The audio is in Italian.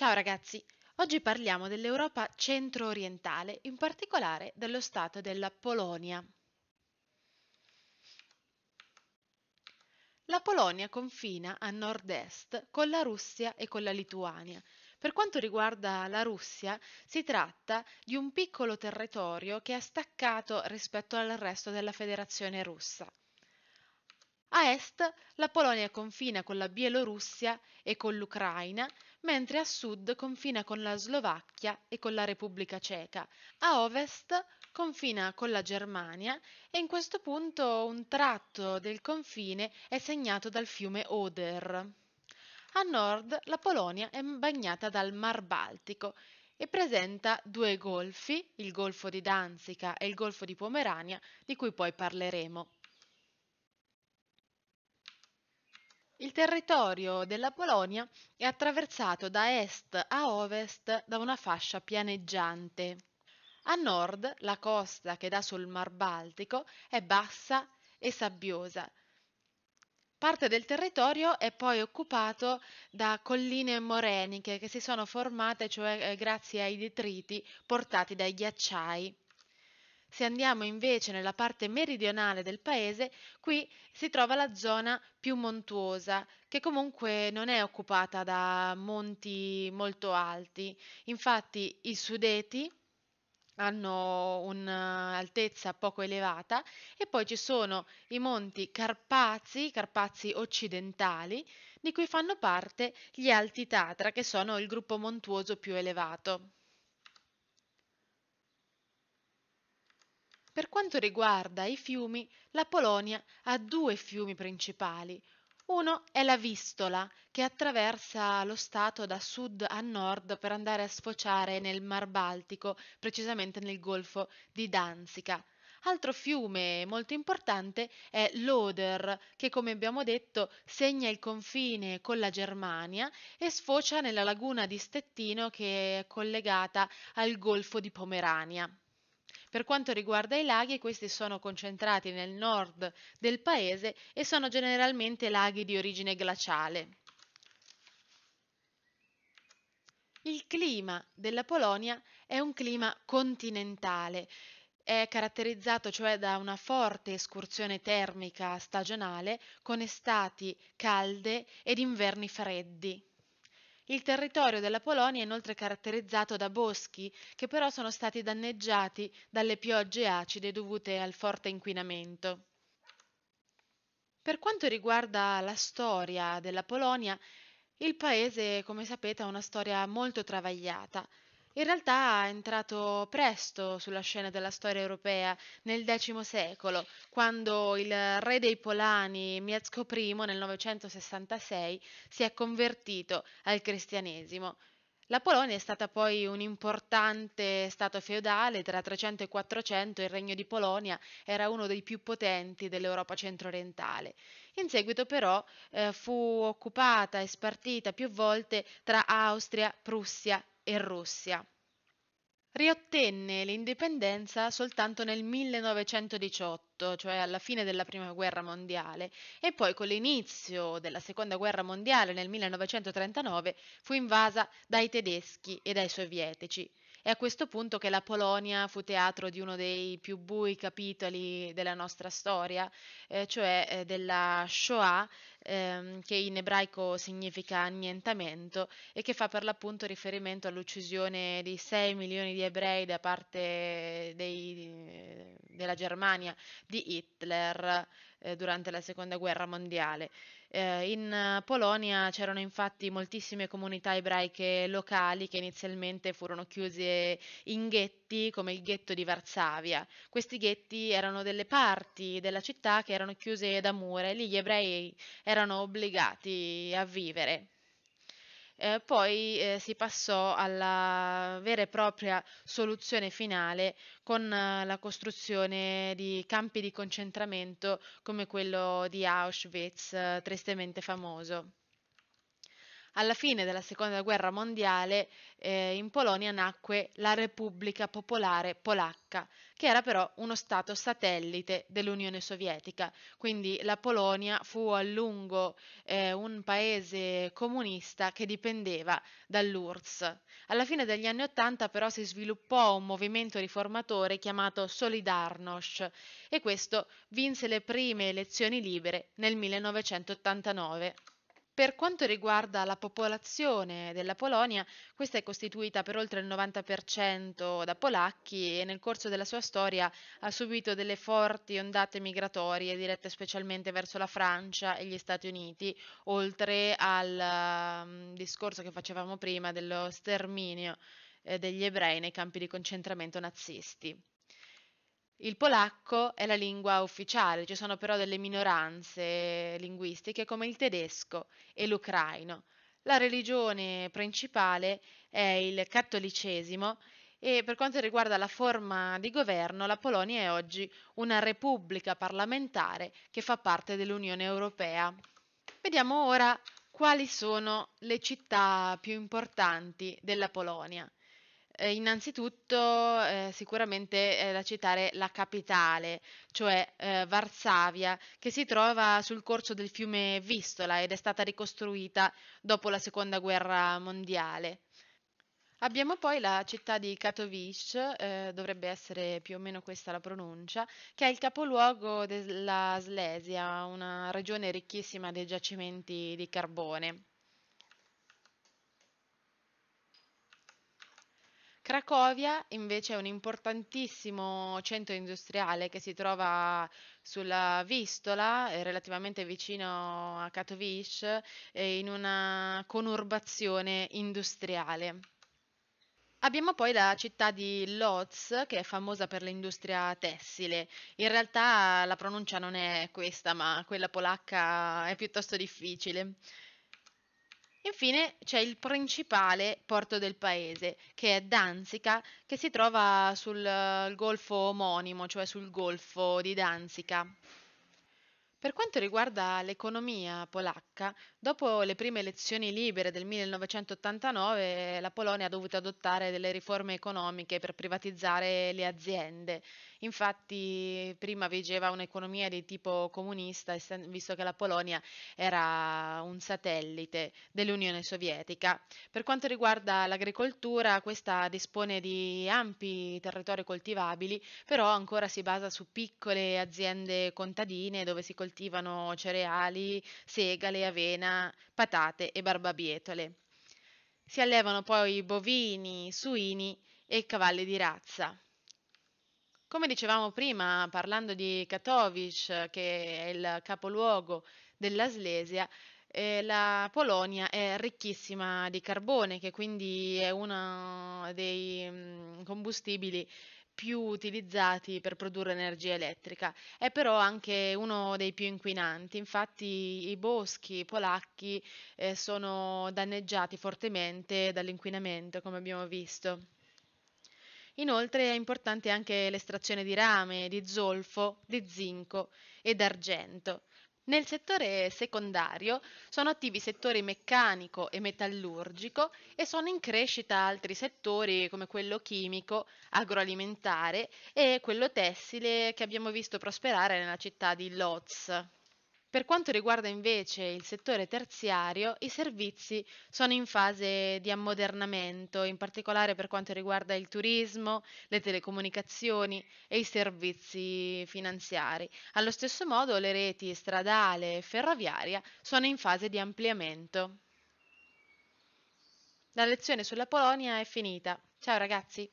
Ciao ragazzi, oggi parliamo dell'Europa centro-orientale, in particolare dello Stato della Polonia. La Polonia confina a nord-est con la Russia e con la Lituania. Per quanto riguarda la Russia, si tratta di un piccolo territorio che è staccato rispetto al resto della Federazione russa. A est la Polonia confina con la Bielorussia e con l'Ucraina, mentre a sud confina con la Slovacchia e con la Repubblica Ceca, a ovest confina con la Germania e in questo punto un tratto del confine è segnato dal fiume Oder. A nord la Polonia è bagnata dal Mar Baltico e presenta due golfi, il Golfo di Danzica e il Golfo di Pomerania, di cui poi parleremo. Il territorio della Polonia è attraversato da est a ovest da una fascia pianeggiante. A nord la costa che dà sul Mar Baltico è bassa e sabbiosa. Parte del territorio è poi occupato da colline moreniche che si sono formate cioè eh, grazie ai detriti portati dai ghiacciai. Se andiamo invece nella parte meridionale del paese, qui si trova la zona più montuosa, che comunque non è occupata da monti molto alti. Infatti i Sudeti hanno un'altezza poco elevata e poi ci sono i monti Carpazi, Carpazi occidentali, di cui fanno parte gli Alti Tatra, che sono il gruppo montuoso più elevato. Per quanto riguarda i fiumi, la Polonia ha due fiumi principali. Uno è la Vistola, che attraversa lo Stato da sud a nord per andare a sfociare nel Mar Baltico, precisamente nel golfo di Danzica. Altro fiume molto importante è l'Oder, che come abbiamo detto segna il confine con la Germania e sfocia nella laguna di Stettino che è collegata al golfo di Pomerania. Per quanto riguarda i laghi, questi sono concentrati nel nord del paese e sono generalmente laghi di origine glaciale. Il clima della Polonia è un clima continentale, è caratterizzato cioè da una forte escursione termica stagionale con estati calde ed inverni freddi. Il territorio della Polonia è inoltre caratterizzato da boschi che però sono stati danneggiati dalle piogge acide dovute al forte inquinamento. Per quanto riguarda la storia della Polonia, il paese, come sapete, ha una storia molto travagliata. In realtà è entrato presto sulla scena della storia europea, nel X secolo, quando il re dei Polani, Mieszko I, nel 966, si è convertito al cristianesimo. La Polonia è stata poi un importante stato feudale, tra 300 e 400 il Regno di Polonia era uno dei più potenti dell'Europa centro-orientale. In seguito però eh, fu occupata e spartita più volte tra Austria, Prussia e Russia. Riottenne l'indipendenza soltanto nel 1918, cioè alla fine della Prima Guerra Mondiale, e poi con l'inizio della Seconda Guerra Mondiale nel 1939 fu invasa dai tedeschi e dai sovietici. È a questo punto che la Polonia fu teatro di uno dei più bui capitoli della nostra storia, eh, cioè eh, della Shoah, ehm, che in ebraico significa annientamento e che fa per l'appunto riferimento all'uccisione di 6 milioni di ebrei da parte dei, della Germania di Hitler eh, durante la Seconda Guerra Mondiale. Eh, in eh, Polonia c'erano infatti moltissime comunità ebraiche locali che inizialmente furono chiuse in ghetti come il ghetto di Varsavia. Questi ghetti erano delle parti della città che erano chiuse da mura e lì gli ebrei erano obbligati a vivere eh, poi eh, si passò alla vera e propria soluzione finale con eh, la costruzione di campi di concentramento come quello di Auschwitz, eh, tristemente famoso. Alla fine della Seconda Guerra Mondiale eh, in Polonia nacque la Repubblica Popolare Polacca, che era però uno Stato satellite dell'Unione Sovietica, quindi la Polonia fu a lungo eh, un paese comunista che dipendeva dall'URSS. Alla fine degli anni Ottanta però si sviluppò un movimento riformatore chiamato Solidarnosc e questo vinse le prime elezioni libere nel 1989. Per quanto riguarda la popolazione della Polonia, questa è costituita per oltre il 90% da polacchi e nel corso della sua storia ha subito delle forti ondate migratorie dirette specialmente verso la Francia e gli Stati Uniti, oltre al um, discorso che facevamo prima dello sterminio eh, degli ebrei nei campi di concentramento nazisti. Il polacco è la lingua ufficiale, ci sono però delle minoranze linguistiche come il tedesco e l'ucraino. La religione principale è il cattolicesimo e per quanto riguarda la forma di governo, la Polonia è oggi una repubblica parlamentare che fa parte dell'Unione Europea. Vediamo ora quali sono le città più importanti della Polonia. Eh, innanzitutto, eh, sicuramente è eh, da citare la capitale, cioè eh, Varsavia, che si trova sul corso del fiume Vistola ed è stata ricostruita dopo la seconda guerra mondiale. Abbiamo poi la città di Katowice, eh, dovrebbe essere più o meno questa la pronuncia, che è il capoluogo della Slesia, una regione ricchissima dei giacimenti di carbone. Cracovia invece è un importantissimo centro industriale che si trova sulla Vistola, eh, relativamente vicino a Katowice, eh, in una conurbazione industriale. Abbiamo poi la città di Lodz, che è famosa per l'industria tessile. In realtà la pronuncia non è questa, ma quella polacca è piuttosto difficile. Infine c'è il principale porto del paese, che è Danzica, che si trova sul eh, golfo omonimo, cioè sul golfo di Danzica. Per quanto riguarda l'economia polacca, dopo le prime elezioni libere del 1989 la Polonia ha dovuto adottare delle riforme economiche per privatizzare le aziende Infatti prima vigeva un'economia di tipo comunista, visto che la Polonia era un satellite dell'Unione Sovietica. Per quanto riguarda l'agricoltura, questa dispone di ampi territori coltivabili, però ancora si basa su piccole aziende contadine dove si coltivano cereali, segale, avena, patate e barbabietole. Si allevano poi bovini, suini e cavalli di razza. Come dicevamo prima, parlando di Katowice, che è il capoluogo della Slesia, eh, la Polonia è ricchissima di carbone, che quindi è uno dei mm, combustibili più utilizzati per produrre energia elettrica. È però anche uno dei più inquinanti, infatti i boschi polacchi eh, sono danneggiati fortemente dall'inquinamento, come abbiamo visto. Inoltre è importante anche l'estrazione di rame, di zolfo, di zinco e d'argento. Nel settore secondario sono attivi i settori meccanico e metallurgico e sono in crescita altri settori come quello chimico, agroalimentare e quello tessile che abbiamo visto prosperare nella città di Lodz. Per quanto riguarda invece il settore terziario, i servizi sono in fase di ammodernamento, in particolare per quanto riguarda il turismo, le telecomunicazioni e i servizi finanziari. Allo stesso modo le reti stradale e ferroviaria sono in fase di ampliamento. La lezione sulla Polonia è finita. Ciao ragazzi!